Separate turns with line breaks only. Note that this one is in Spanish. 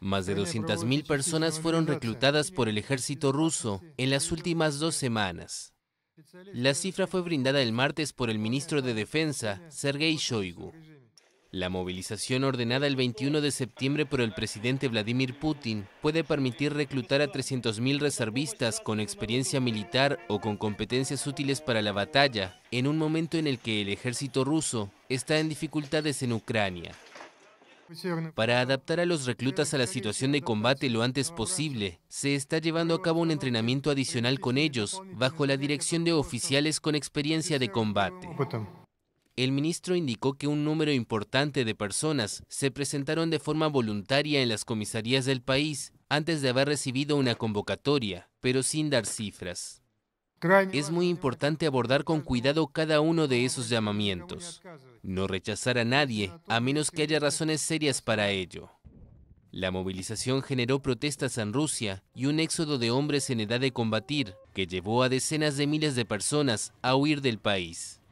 Más de 200.000 personas fueron reclutadas por el ejército ruso en las últimas dos semanas. La cifra fue brindada el martes por el ministro de Defensa, Sergei Shoigu. La movilización ordenada el 21 de septiembre por el presidente Vladimir Putin puede permitir reclutar a 300.000 reservistas con experiencia militar o con competencias útiles para la batalla, en un momento en el que el ejército ruso está en dificultades en Ucrania. Para adaptar a los reclutas a la situación de combate lo antes posible, se está llevando a cabo un entrenamiento adicional con ellos, bajo la dirección de oficiales con experiencia de combate. El ministro indicó que un número importante de personas se presentaron de forma voluntaria en las comisarías del país antes de haber recibido una convocatoria, pero sin dar cifras. Es muy importante abordar con cuidado cada uno de esos llamamientos. No rechazar a nadie, a menos que haya razones serias para ello. La movilización generó protestas en Rusia y un éxodo de hombres en edad de combatir, que llevó a decenas de miles de personas a huir del país.